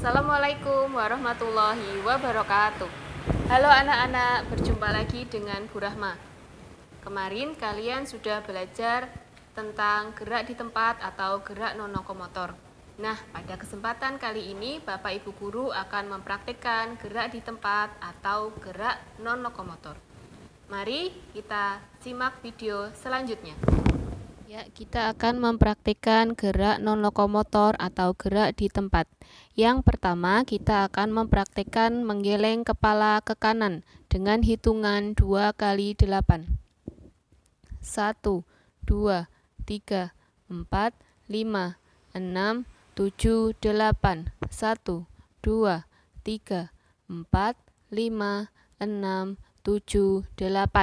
Assalamualaikum warahmatullahi wabarakatuh. Halo anak-anak, berjumpa lagi dengan Bu Rahma. Kemarin kalian sudah belajar tentang gerak di tempat atau gerak nonokomotor Nah, pada kesempatan kali ini Bapak Ibu guru akan mempraktikkan gerak di tempat atau gerak nonokomotor Mari kita simak video selanjutnya. Ya, kita akan mempraktikkan gerak non-lokomotor atau gerak di tempat. Yang pertama, kita akan mempraktikkan menggeleng kepala ke kanan dengan hitungan 2 kali 8. 1, 2, 3, 4, 5, 6, 7, 8. 1, 2, 3, 4, 5, 6, 7, 8.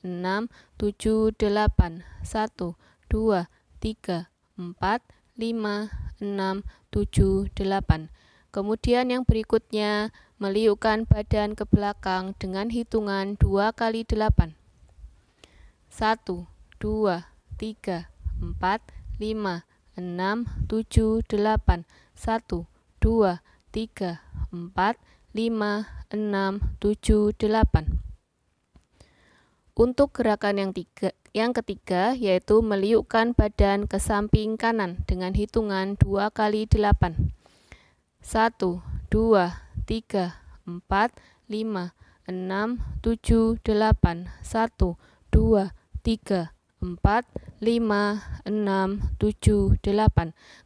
6, 7, 8, 1, 2, 3, 4, 5, 6, 7, 8. Kemudian yang berikutnya, meliukkan badan ke belakang dengan hitungan 2 kali 8. 1, 2, 3, 4, 5, 6, 7, 8. 1, 2, 3, 4, 5, 6, 7, 8. Untuk gerakan yang, tiga, yang ketiga yaitu meliukkan badan ke samping kanan dengan hitungan 2 kali 8. 1, 2, 3, 4, 5, 6, 7, 8, 1, 2, 3, 4, 5, 6, 7, 8.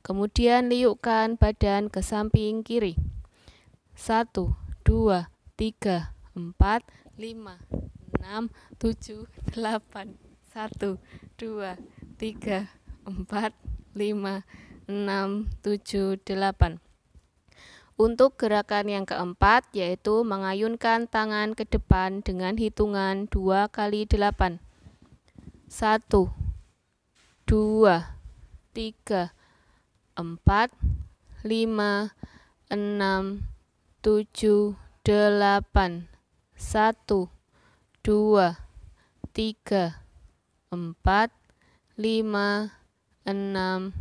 Kemudian liukkan badan ke samping kiri. 1, 2, 3, 4, 5, enam tujuh delapan satu dua tiga empat lima enam tujuh delapan untuk gerakan yang keempat, yaitu mengayunkan tangan ke depan dengan hitungan 2 kali 8. 1, 2, 3, 4, 5, 6, 7, 8. 1, dua, tiga, empat, lima, enam,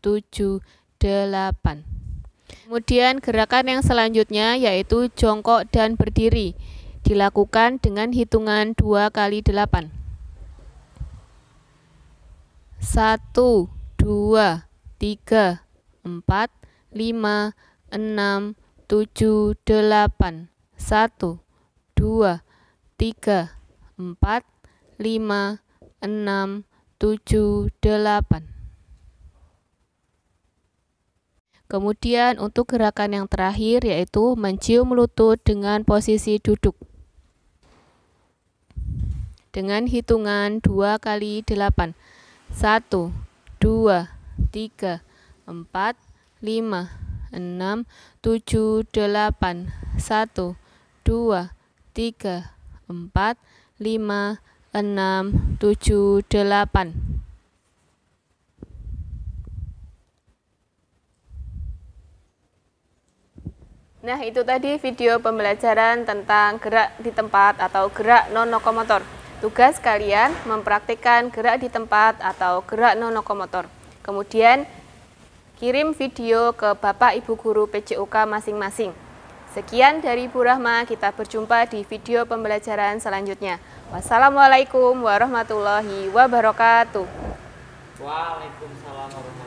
tujuh, delapan. Kemudian gerakan yang selanjutnya yaitu jongkok dan berdiri dilakukan dengan hitungan dua kali 8. 1 2 3 4 5 6 7 8 1 2 3, 4, 5, 6, 7, 8. Kemudian untuk gerakan yang terakhir yaitu mencium lutut dengan posisi duduk. Dengan hitungan 2 kali 8. 1, 2, 3, 4, 5, 6, 7, 8, 1, 2, 3, 4, 5, 6, 7, 8. Nah, itu tadi video pembelajaran tentang gerak di tempat atau gerak non-lokomotor. Tugas kalian mempraktikkan gerak di tempat atau gerak non-lokomotor. Kemudian, kirim video ke Bapak Ibu Guru PJOK masing-masing. Sekian dari Bu Rahma, kita berjumpa di video pembelajaran selanjutnya. Wassalamualaikum warahmatullahi wabarakatuh. Waalaikumsalam warahmatullahi wabarakatuh.